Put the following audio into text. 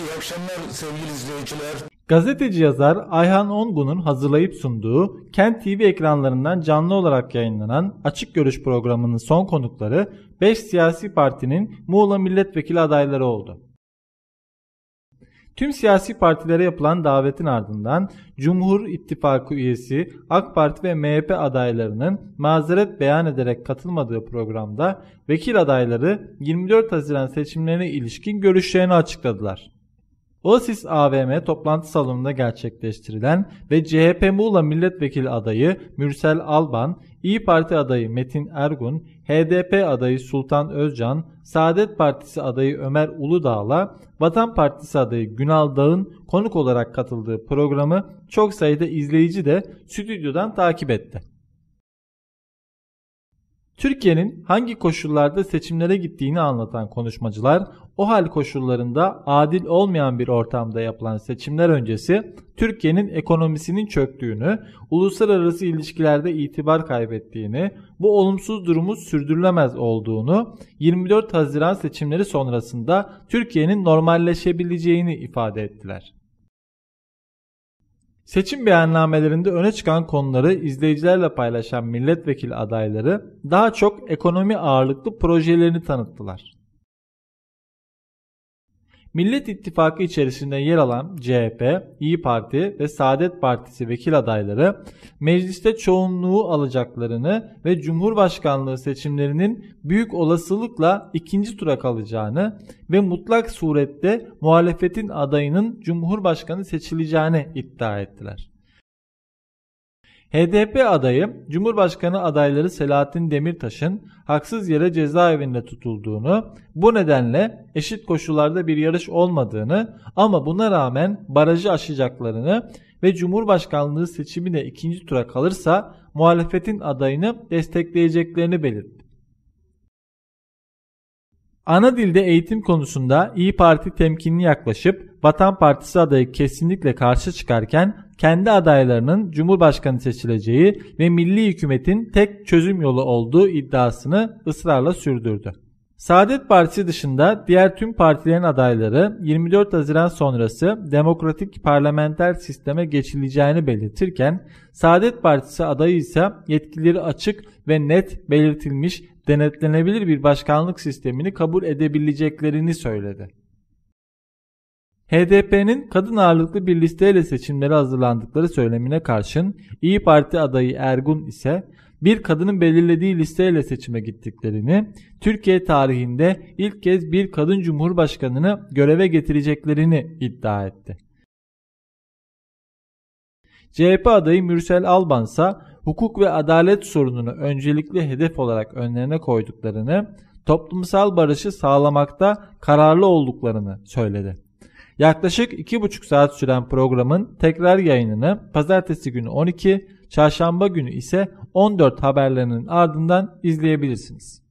İyi akşamlar sevgili izleyiciler. Gazeteci yazar Ayhan Ongun'un hazırlayıp sunduğu Kent TV ekranlarından canlı olarak yayınlanan Açık Görüş programının son konukları 5 siyasi partinin Muğla milletvekili adayları oldu. Tüm siyasi partilere yapılan davetin ardından Cumhur İttifakı üyesi AK Parti ve MHP adaylarının mazeret beyan ederek katılmadığı programda vekil adayları 24 Haziran seçimlerine ilişkin görüşlerini açıkladılar. Osis AVM toplantı salonunda gerçekleştirilen ve CHP Muğla Milletvekili adayı Mürsel Alban, İyi Parti adayı Metin Ergun, HDP adayı Sultan Özcan, Saadet Partisi adayı Ömer Uludağ'la Vatan Partisi adayı Günal Dağ'ın konuk olarak katıldığı programı çok sayıda izleyici de stüdyodan takip etti. Türkiye'nin hangi koşullarda seçimlere gittiğini anlatan konuşmacılar o hal koşullarında adil olmayan bir ortamda yapılan seçimler öncesi Türkiye'nin ekonomisinin çöktüğünü, uluslararası ilişkilerde itibar kaybettiğini, bu olumsuz durumu sürdürülemez olduğunu, 24 Haziran seçimleri sonrasında Türkiye'nin normalleşebileceğini ifade ettiler. Seçim beyannamelerinde öne çıkan konuları izleyicilerle paylaşan milletvekili adayları daha çok ekonomi ağırlıklı projelerini tanıttılar. Millet İttifakı içerisinde yer alan CHP, İyi Parti ve Saadet Partisi vekil adayları mecliste çoğunluğu alacaklarını ve Cumhurbaşkanlığı seçimlerinin büyük olasılıkla ikinci tura kalacağını ve mutlak surette muhalefetin adayının Cumhurbaşkanı seçileceğini iddia ettiler. HDP adayı Cumhurbaşkanı adayları Selahattin Demirtaş'ın haksız yere cezaevinde tutulduğunu, bu nedenle eşit koşullarda bir yarış olmadığını ama buna rağmen barajı aşacaklarını ve Cumhurbaşkanlığı seçimi de ikinci tura kalırsa muhalefetin adayını destekleyeceklerini belirtti. Ana dilde eğitim konusunda İyi Parti temkinli yaklaşıp Vatan Partisi adayı kesinlikle karşı çıkarken kendi adaylarının Cumhurbaşkanı seçileceği ve milli hükümetin tek çözüm yolu olduğu iddiasını ısrarla sürdürdü. Saadet Partisi dışında diğer tüm partilerin adayları 24 Haziran sonrası demokratik parlamenter sisteme geçileceğini belirtirken Saadet Partisi adayı ise yetkileri açık ve net belirtilmiş denetlenebilir bir başkanlık sistemini kabul edebileceklerini söyledi. HDP'nin kadın ağırlıklı bir listeyle seçimlere hazırlandıkları söylemine karşın İyi Parti adayı Ergun ise bir kadının belirlediği listeyle seçime gittiklerini, Türkiye tarihinde ilk kez bir kadın cumhurbaşkanını göreve getireceklerini iddia etti. CHP adayı Mürsel Alban ise hukuk ve adalet sorununu öncelikli hedef olarak önlerine koyduklarını, toplumsal barışı sağlamakta kararlı olduklarını söyledi. Yaklaşık 2,5 saat süren programın tekrar yayınını pazartesi günü 12, çarşamba günü ise 14 haberlerinin ardından izleyebilirsiniz.